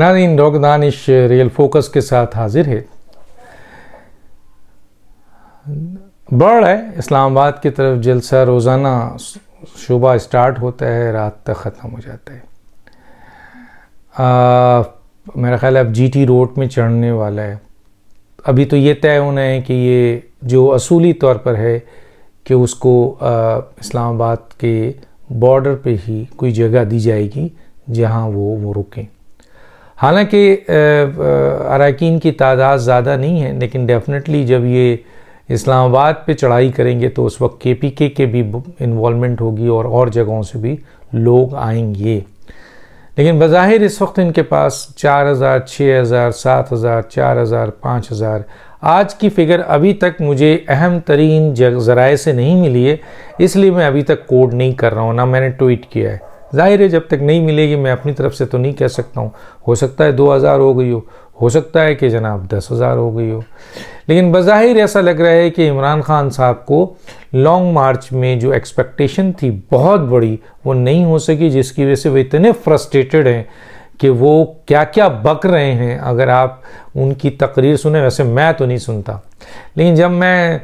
नादिन डॉग Danish real focus के साथ हाजिर है बर्ड है इस्लामाबाद की तरफ जलसा रोज़ाना सुबह स्टार्ट होता है रात तक ख़त्म हो जाता है आ, मेरा ख्याल है अब जीटी रोड में चढ़ने वाला है अभी तो ये तय होना है कि ये जो असूली तौर पर है कि उसको इस्लामाबाद के बॉर्डर पे ही कोई जगह दी जाएगी जहां वो वो रुकें हालांकि अरकान की तादाद ज़्यादा नहीं है लेकिन डेफिनेटली जब ये इस्लामाबाद पे चढ़ाई करेंगे तो उस वक्त के पी के के भी इन्वॉलमेंट होगी और और जगहों से भी लोग आएंगे लेकिन बज़ाहिर इस वक्त इनके पास चार हज़ार छः हज़ार सात हज़ार चार हज़ार पाँच हज़ार आज की फ़िगर अभी तक मुझे अहम तरीन जराए से नहीं मिली है इसलिए मैं अभी तक कोड नहीं कर रहा हूँ ना मैंने ट्वीट किया है जाहिर है जब तक नहीं मिलेगी मैं अपनी तरफ से तो नहीं कह सकता हूँ हो सकता है दो हज़ार हो गई हो हो सकता है कि जनाब दस हज़ार हो गई हो लेकिन बज़ाहिर ऐसा लग रहा है कि इमरान खान साहब को लॉन्ग मार्च में जो एक्सपेक्टेशन थी बहुत बड़ी वो नहीं हो सकी जिसकी वजह से वो इतने फ्रस्ट्रेटेड हैं कि वो क्या क्या बक रहे हैं अगर आप उनकी तकरीर सुने वैसे मैं तो नहीं सुनता लेकिन जब मैं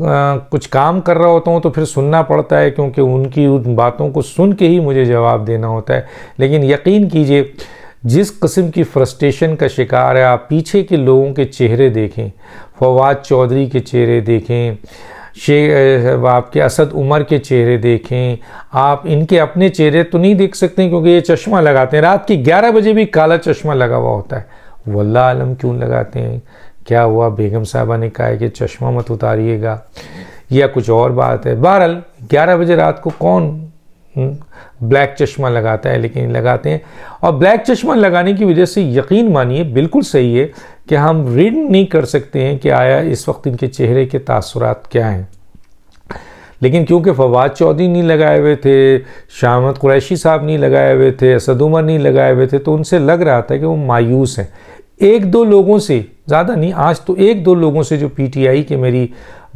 कुछ काम कर रहा होता हूँ तो फिर सुनना पड़ता है क्योंकि उनकी उन बातों को सुन के ही मुझे जवाब देना होता है लेकिन यकीन कीजिए जिस किस्म की फ्रस्ट्रेशन का शिकार है आप पीछे के लोगों के चेहरे देखें फवाद चौधरी के चेहरे देखें शे आपके असद उमर के चेहरे देखें आप इनके अपने चेहरे तो नहीं देख सकते क्योंकि ये चश्मा लगाते हैं रात के 11 बजे भी काला चश्मा लगा हुआ होता है वल्ला आलम क्यों लगाते हैं क्या हुआ बेगम साहबा ने कहा है कि चश्मा मत उतारिएगा या कुछ और बात है बहरहाल 11 बजे रात को कौन हम्म, ब्लैक चश्मा लगाता है लेकिन लगाते हैं और ब्लैक चश्मा लगाने की वजह से यकीन मानिए बिल्कुल सही है कि हम रीड नहीं कर सकते हैं कि आया इस वक्त इनके चेहरे के तासरात क्या हैं लेकिन क्योंकि फवाद चौधरी नहीं लगाए हुए थे शामद कुरैशी साहब नहीं लगाए हुए थे असद उमर नहीं लगाए हुए थे तो उनसे लग रहा था कि वो मायूस हैं एक दो लोगों से ज़्यादा नहीं आज तो एक दो लोगों से जो पीटीआई के मेरी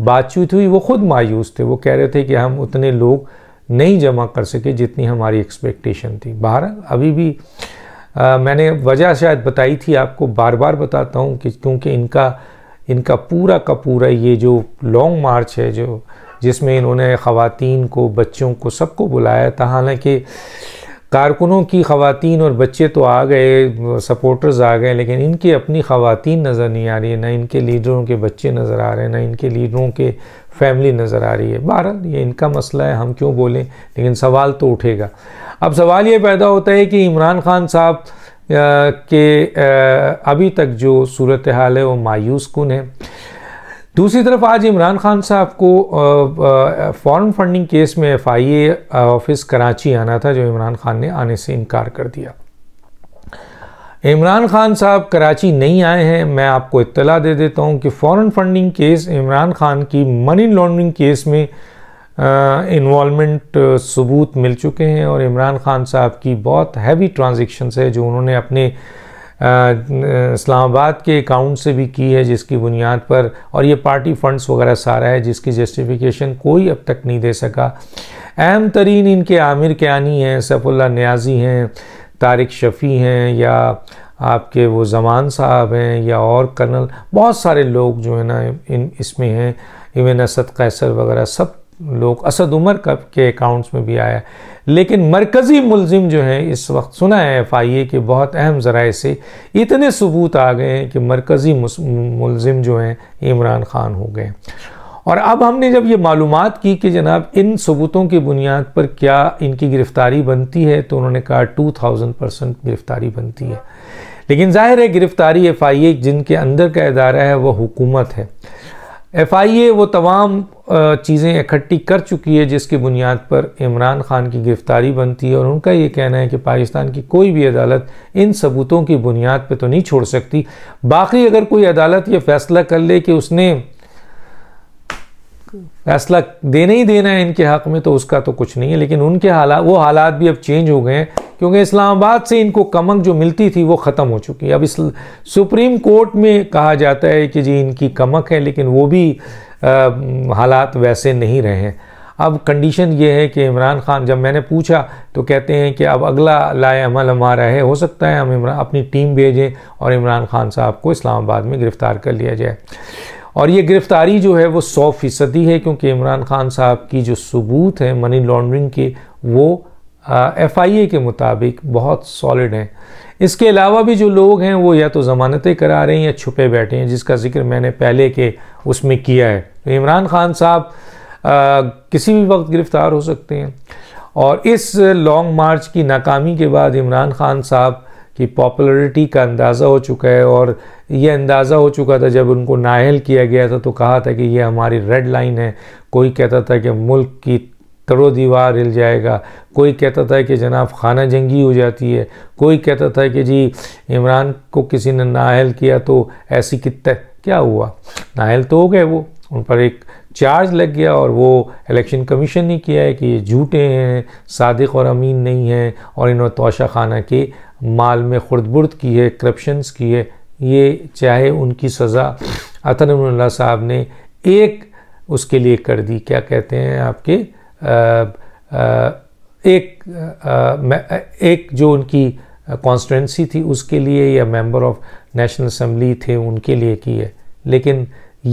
बातचीत हुई वो खुद मायूस थे वो कह रहे थे कि हम उतने लोग नहीं जमा कर सके जितनी हमारी एक्सपेक्टेशन थी बाहर अभी भी आ, मैंने वजह शायद बताई थी आपको बार बार बताता हूँ कि क्योंकि इनका इनका पूरा का पूरा ये जो लॉन्ग मार्च है जो जिसमें इन्होंने ख़वातीन को बच्चों को सबको बुलाया था हालांकि कारकुनों की खातन और बच्चे तो आ गए सपोर्टर्स आ गए लेकिन इनकी अपनी ख़ातन नज़र नहीं आ रही है ना इनके लीडरों के बच्चे नज़र आ रहे हैं ना इनके लीडरों के फैमिली नज़र आ रही है बहरहाल ये इनका मसला है हम क्यों बोलें लेकिन सवाल तो उठेगा अब सवाल ये पैदा होता है कि इमरान खान साहब के अभी तक जो सूरत हाल है वो मायूस कन है दूसरी तरफ आज इमरान खान साहब को फॉरेन फंडिंग केस में एफआईए ऑफिस कराची आना था जो इमरान खान ने आने से इनकार कर दिया इमरान खान साहब कराची नहीं आए हैं मैं आपको इत्तला दे देता हूं कि foreign funding case Imran Khan की मनी लॉन्ड्रिंग केस में इन्वॉलमेंट सबूत मिल चुके हैं और इमरान खान साहब की बहुत हैवी ट्रांजेक्शन्स है जो उन्होंने अपने इस्लामाबाद के अकाउंट से भी की है जिसकी बुनियाद पर और ये पार्टी फंड्स वगैरह सारा है जिसकी जस्टिफिकेशन कोई अब तक नहीं दे सका अहम तरीन इनके आमिर क्यानी हैं सफ़ुल्ला न्याजी हैं तारिक शफ़ी हैं या आपके वो जमान साहब हैं या और कर्नल बहुत सारे लोग जो है ना इन इसमें हैं इवन असद कैसर वगैरह सब लोग असद उमर कब के अकाउंट्स में भी आया लेकिन मरकज़ी मुलजिम जो है इस वक्त सुना है एफ आई ए के बहुत अहम ज़राए से इतने सबूत आ गए हैं कि मरकज़ी मुलजिम जो हैं इमरान ख़ान हो गए और अब हमने जब ये मालूम की कि जनाब इन सबूतों की बुनियाद पर क्या इनकी गिरफ़्तारी बनती है तो उन्होंने कहा टू थाउजेंड परसेंट गिरफ़्तारी बनती है लेकिन ज़ाहिर है गिरफ़्तारी एफ आई ए जिनके अंदर का अदारा है वह हुकूमत है एफ आई ए वो तमाम चीज़ें इकट्ठी कर चुकी है जिसकी बुनियाद पर इमरान खान की गिरफ्तारी बनती है और उनका ये कहना है कि पाकिस्तान की कोई भी अदालत इन सबूतों की बुनियाद पर तो नहीं छोड़ सकती बाकी अगर कोई अदालत ये फैसला कर ले कि उसने फैसला देना ही देना है इनके हक़ में तो उसका तो कुछ नहीं है लेकिन उनके हालात वो हालात भी अब चेंज हो गए हैं क्योंकि इस्लामाबाद से इनको कमक जो मिलती थी वो ख़त्म हो चुकी है अब इस सुप्रीम कोर्ट में कहा जाता है कि जी इनकी कमक है लेकिन वो भी आ, हालात वैसे नहीं रहे हैं अब कंडीशन ये है कि इमरान खान जब मैंने पूछा तो कहते हैं कि अब अगला लाए अमल हमारा है हो सकता है हम इमरान अपनी टीम भेजें और इमरान खान साहब को इस्लामाबाद में गिरफ़्तार कर लिया जाए और ये गिरफ्तारी जो है वो सौ फीसदी है क्योंकि इमरान खान साहब की जो सबूत है मनी लॉन्ड्रिंग के वो एफ आई ए के मुताबिक बहुत सॉलिड हैं इसके अलावा भी जो लोग हैं वो या तो ज़मानतें करा रहे हैं या छुपे बैठे हैं जिसका जिक्र मैंने पहले के उसमें किया है तो इमरान खान साहब किसी भी वक्त गिरफ़्तार हो सकते हैं और इस लॉन्ग मार्च की नाकामी के बाद इमरान खान साहब कि पॉपुलरिटी का अंदाज़ा हो चुका है और ये अंदाज़ा हो चुका था जब उनको नाहल किया गया था तो कहा था कि ये हमारी रेड लाइन है कोई कहता था कि मुल्क की तरो दीवार हिल जाएगा कोई कहता था कि जनाब खाना जंगी हो जाती है कोई कहता था कि जी इमरान को किसी ने नाहल किया तो ऐसी कित क्या हुआ नाहल तो हो गए वो उन पर एक चार्ज लग गया और वो इलेक्शन कमीशन ने किया है कि ये झूठे हैं सादिक और अमीन नहीं हैं और इन्होंने तोशा खाना के माल में खुर्दबुर्द की है करप्शंस की है ये चाहे उनकी सज़ा अतन साहब ने एक उसके लिए कर दी क्या कहते हैं आपके आ, आ, एक आ, एक जो उनकी कॉन्स्टिटेंसी थी उसके लिए या मेंबर ऑफ नेशनल असम्बली थे उनके लिए की है लेकिन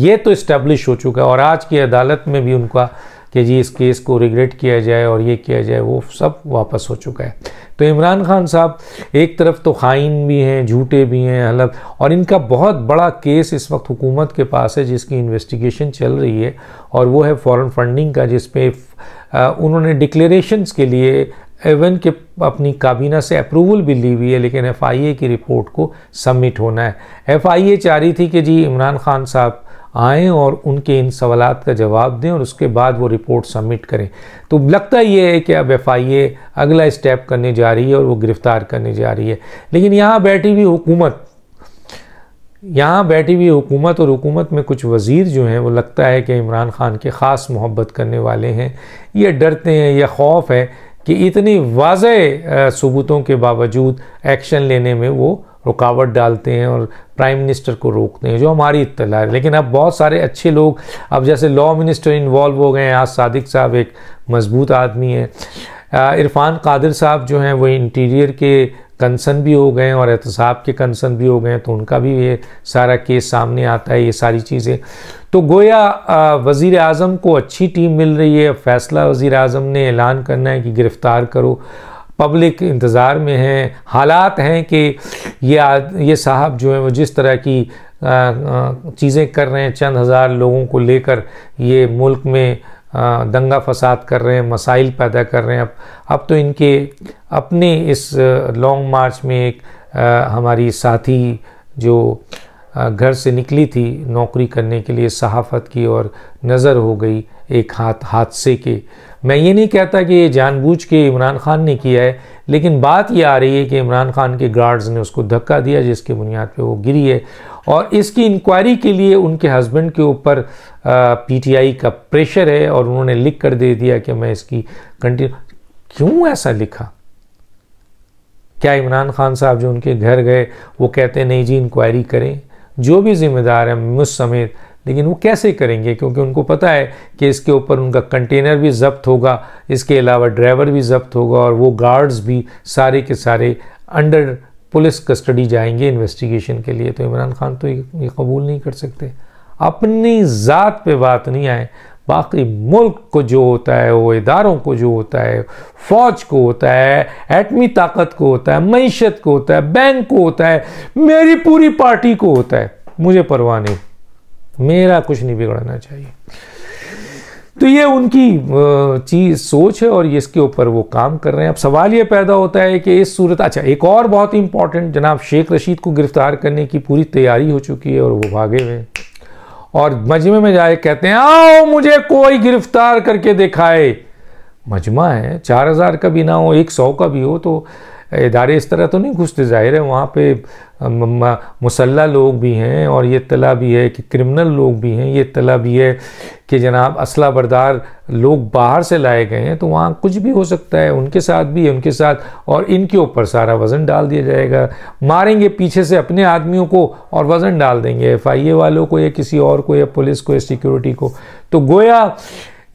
ये तो इस्टेब्लिश हो चुका है और आज की अदालत में भी उनका कि जी इस केस को रिग्रेट किया जाए और ये किया जाए वो सब वापस हो चुका है तो इमरान खान साहब एक तरफ तो खाइन भी हैं झूठे भी हैं हलब और इनका बहुत बड़ा केस इस वक्त हुकूमत के पास है जिसकी इन्वेस्टिगेशन चल रही है और वो है फॉरेन फंडिंग का जिसपे उन्होंने डिक्लेरेशंस के लिए एवन के अपनी काबीना से अप्रूवल भी ली हुई है लेकिन एफआईए की रिपोर्ट को सबमिट होना है एफआईए चाह रही थी कि जी इमरान खान साहब आएँ और उनके इन सवाल का जवाब दें और उसके बाद वो रिपोर्ट सबमिट करें तो लगता ये है कि अब एफ अगला स्टेप करने जा रही है और वो गिरफ़्तार करने जा रही है लेकिन यहाँ बैठी हुई हुकूमत यहाँ बैठी हुई हुकूमत और हुकूमत में कुछ वज़ीर जो हैं वो लगता है कि इमरान ख़ान के ख़ास मोहब्बत करने वाले हैं ये डरते हैं यह खौफ है कि इतनी वाज सबूतों के बावजूद एक्शन लेने में वो रुकावट डालते हैं और प्राइम मिनिस्टर को रोकते हैं जो हमारी इतला है लेकिन अब बहुत सारे अच्छे लोग अब जैसे लॉ मिनिस्टर इन्वॉल्व हो गए हैं आज सादिक साहब एक मजबूत आदमी है इरफान कादिर साहब जो हैं वो इंटीरियर के कंसर्न भी हो गए और एहतसाब के कंसर्न भी हो गए तो उनका भी ये सारा केस सामने आता है ये सारी चीज़ें तो गोया वज़ी अजम को अच्छी टीम मिल रही है फैसला वज़ी अजम ने ऐलान करना है कि गिरफ़्तार करो पब्लिक इंतज़ार में है हालात हैं कि ये ये साहब जो हैं वो जिस तरह की चीज़ें कर रहे हैं चंद हज़ार लोगों को लेकर ये मुल्क में आ, दंगा फसाद कर रहे हैं मसाइल पैदा कर रहे हैं अब अब तो इनके अपने इस लॉन्ग मार्च में एक आ, हमारी साथी जो घर से निकली थी नौकरी करने के लिए सहाफ़त की और नज़र हो गई एक हाथ हादसे के मैं ये नहीं कहता कि ये जानबूझ के इमरान खान ने किया है लेकिन बात ये आ रही है कि इमरान खान के गार्ड्स ने उसको धक्का दिया जिसकी बुनियाद पे वो गिरी है और इसकी इंक्वायरी के लिए उनके हस्बैंड के ऊपर पीटीआई का प्रेशर है और उन्होंने लिख कर दे दिया कि मैं इसकी कंटिन्यू क्यों ऐसा लिखा क्या इमरान खान साहब जो उनके घर गए वो कहते नहीं जी इंक्वायरी करें जो भी जिम्मेदार है मुझ समेत लेकिन वो कैसे करेंगे क्योंकि उनको पता है कि इसके ऊपर उनका कंटेनर भी जब्त होगा इसके अलावा ड्राइवर भी जब्त होगा और वो गार्ड्स भी सारे के सारे अंडर पुलिस कस्टडी जाएंगे इन्वेस्टिगेशन के लिए तो इमरान खान तो ये कबूल नहीं कर सकते अपनी ज़ात पे बात नहीं आए बाकी मुल्क को जो होता है वो इदारों को जो होता है फौज को होता है एटमी ताकत को होता है मीशत को होता है बैंक को होता है मेरी पूरी पार्टी को होता है मुझे परवाह नहीं मेरा कुछ नहीं बिगड़ना चाहिए तो ये उनकी चीज सोच है और इसके ऊपर वो काम कर रहे हैं अब सवाल ये पैदा होता है कि इस सूरत अच्छा एक और बहुत इंपॉर्टेंट जनाब शेख रशीद को गिरफ्तार करने की पूरी तैयारी हो चुकी है और वो भागे हुए और मजमे में जाए कहते हैं आओ मुझे कोई गिरफ्तार करके दिखाए मजमा है चार हज़ार का भी ना हो एक सौ का भी हो तो इदारे इस तरह तो नहीं घुसते जाहिर है वहाँ पे मुसल्ला लोग भी हैं और ये तला भी है कि क्रिमिनल लोग भी हैं ये तला भी है कि जनाब असला बरदार लोग बाहर से लाए गए हैं तो वहाँ कुछ भी हो सकता है उनके साथ भी उनके साथ और इनके ऊपर सारा वज़न डाल दिया जाएगा मारेंगे पीछे से अपने आदमियों को और वज़न डाल देंगे एफ वालों को या किसी और को या पुलिस को या सिक्योरिटी को तो गोया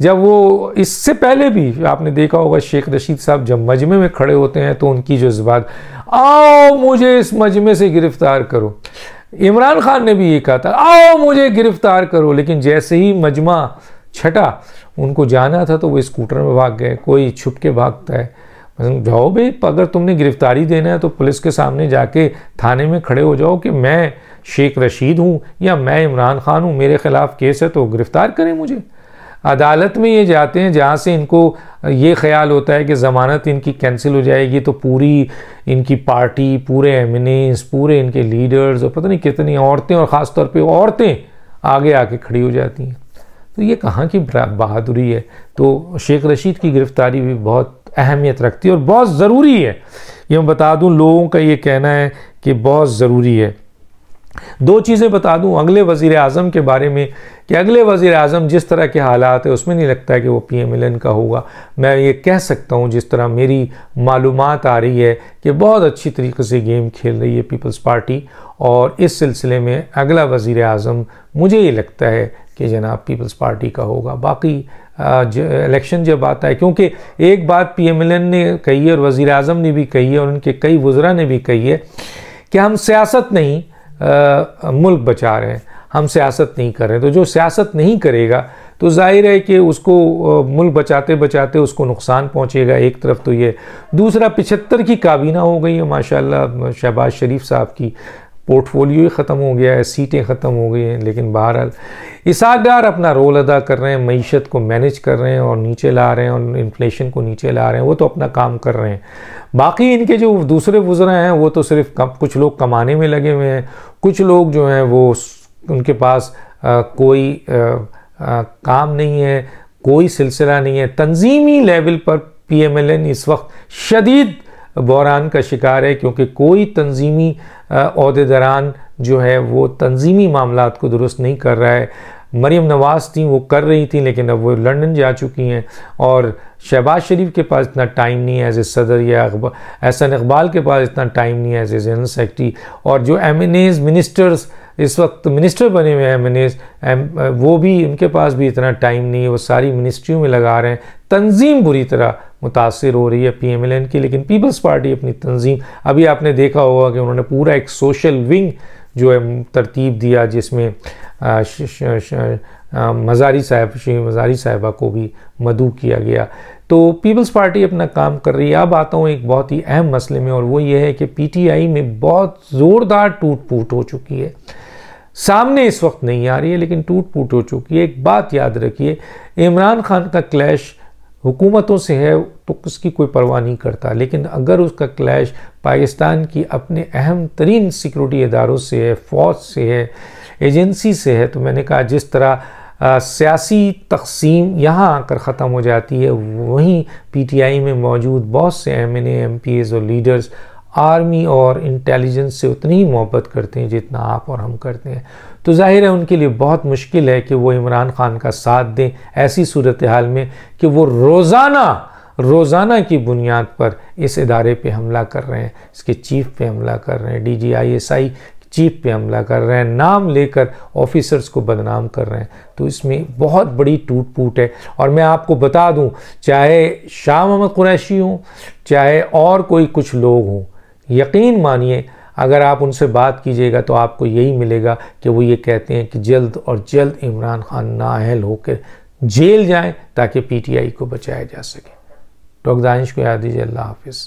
जब वो इससे पहले भी आपने देखा होगा शेख रशीद साहब जब मजमे में खड़े होते हैं तो उनकी जज्बात आओ मुझे इस मजमे से गिरफ्तार करो इमरान खान ने भी ये कहा था आओ मुझे गिरफ्तार करो लेकिन जैसे ही मजमा छटा उनको जाना था तो वो स्कूटर में भाग गए कोई छुप के भागता है जाओ भाई अगर तुमने गिरफ्तारी देना है तो पुलिस के सामने जाके थाने में खड़े हो जाओ कि मैं शेख रशीद हूँ या मैं इमरान खान हूँ मेरे खिलाफ़ केस है तो गिरफ़्तार करें मुझे अदालत में ये जाते हैं जहाँ से इनको ये ख्याल होता है कि ज़मानत इनकी कैंसिल हो जाएगी तो पूरी इनकी पार्टी पूरे एम पूरे इनके लीडर्स और पता नहीं कितनी औरतें और ख़ास तौर पर औरतें आगे आके खड़ी हो जाती हैं तो ये कहाँ की बहादुरी है तो शेख रशीद की गिरफ़्तारी भी बहुत अहमियत रखती है और बहुत ज़रूरी है ये मैं बता दूँ लोगों का ये कहना है कि बहुत ज़रूरी है दो चीज़ें बता दूं अगले वज़ी अजम के बारे में कि अगले वज़ी अजम जिस तरह के हालात है उसमें नहीं लगता है कि वो पी एम एल एन का होगा मैं ये कह सकता हूँ जिस तरह मेरी मालूम आ रही है कि बहुत अच्छी तरीके से गेम खेल रही है पीपल्स पार्टी और इस सिलसिले में अगला वज़ी अजम मुझे ये लगता है कि जनाब पीपल्स पार्टी का होगा बाकी इलेक्शन जब आता है क्योंकि एक बात पी एम एल एन ने कही है और वज़ी अजम ने भी कही है और उनके कई वज़रा ने भी कही है कि हम सियासत नहीं मुल्क बचा रहे हैं हम सियासत नहीं कर रहे हैं तो जो सियासत नहीं करेगा तो जाहिर है कि उसको मुल्क बचाते बचाते उसको नुकसान पहुंचेगा एक तरफ तो ये दूसरा पिछहत्तर की काबीना हो गई है माशाल्लाह शहबाज शरीफ साहब की पोर्टफोलियो ही ख़त्म हो गया है सीटें ख़त्म हो गई हैं लेकिन बहरहाल इसहाकदार अपना रोल अदा कर रहे हैं मीशत को मैनेज कर रहे हैं और नीचे ला रहे हैं और इन्फ्लेशन को नीचे ला रहे हैं वो तो अपना काम कर रहे हैं बाकी इनके जो दूसरे वज्रा हैं वो तो सिर्फ कम, कुछ लोग कमाने में लगे हुए हैं कुछ लोग जो हैं वो उनके पास आ, कोई आ, आ, काम नहीं है कोई सिलसिला नहीं है तंजीमी लेवल पर पी एम एल एन इस वक्त शदीद बहरान का शिकार है क्योंकि कोई तंजीमी अहदेदारान जो है वो तंजीमी मामला को दुरुस्त नहीं कर रहा है मरीम नवाज़ थी वो कर रही थी लेकिन अब वो लंदन जा चुकी हैं और शहबाज शरीफ के पास इतना टाइम नहीं है एज ए सदर या एहसन इकबाल के पास इतना टाइम नहीं है एज ए जनरल सेक्रेटरी और जो एम एन एज मिनिस्टर्स इस वक्त मिनिस्टर बने हुए हैं एम एन एज वो भी इनके पास भी इतना टाइम नहीं है वो सारी मिनिस्ट्रियों में लगा रहे हैं तंजीम बुरी तरह मुतासर हो रही है पी एम एल एन की लेकिन पीपल्स पार्टी अपनी तंजीम अभी आपने देखा होगा कि उन्होंने पूरा एक सोशल विंग जो है तरतीब दिया जिसमें मज़ारी साहब श्री मज़ारी साहिबा को भी मधु किया गया तो पीपल्स पार्टी अपना काम कर रही है अब आता हूँ एक बहुत ही अहम मसले में और वो ये है कि पीटीआई में बहुत ज़ोरदार टूट फूट हो चुकी है सामने इस वक्त नहीं आ रही है लेकिन टूट फूट हो चुकी है एक बात याद रखिए इमरान खान का क्लैश हुकूमतों से है तो उसकी कोई परवाह नहीं करता लेकिन अगर उसका क्लैश पाकिस्तान की अपने अहम तरीन सिक्योरिटी इदारों से है फ़ौज से है एजेंसी से है तो मैंने कहा जिस तरह सियासी तकसीम यहाँ आकर ख़त्म हो जाती है वहीं पी टी आई में मौजूद बहुत से M N M P A's और लीडर्स आर्मी और इंटेलिजेंस से उतनी ही मोहब्बत करते हैं जितना आप और हम करते हैं तो जाहिर है उनके लिए बहुत मुश्किल है कि वो इमरान खान का साथ दें ऐसी सूरत हाल में कि वो रोज़ाना रोज़ाना की बुनियाद पर इस इदारे पे हमला कर रहे हैं इसके चीफ पे हमला कर रहे हैं D G I S I chief पे हमला कर रहे हैं नाम लेकर ऑफिसर्स को बदनाम कर रहे हैं तो इसमें बहुत बड़ी टूट फूट है और मैं आपको बता दूं चाहे शाह मोहम्मद कुरैशी हों चाहे और कोई कुछ लोग हों यकीन मानिए अगर आप उनसे बात कीजिएगा तो आपको यही मिलेगा कि वो ये कहते हैं कि जल्द और जल्द इमरान खान नाअहल होकर जेल जाएं ताकि पीटीआई को बचाया जा सके डॉक्टर दानिश को याद दीजिए अल्लाह हाफिज़